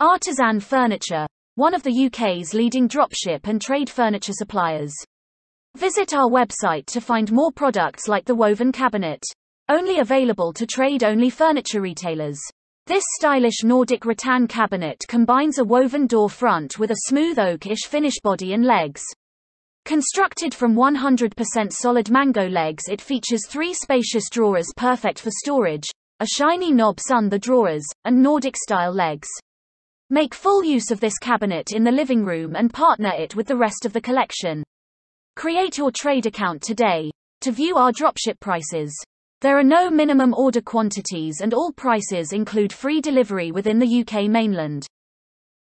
Artisan Furniture, one of the UK's leading dropship and trade furniture suppliers. Visit our website to find more products like the woven cabinet. Only available to trade-only furniture retailers. This stylish Nordic rattan cabinet combines a woven door front with a smooth oakish finish body and legs. Constructed from 100% solid mango legs it features three spacious drawers perfect for storage, a shiny knob sun the drawers, and Nordic-style legs. Make full use of this cabinet in the living room and partner it with the rest of the collection. Create your trade account today. To view our dropship prices, there are no minimum order quantities and all prices include free delivery within the UK mainland.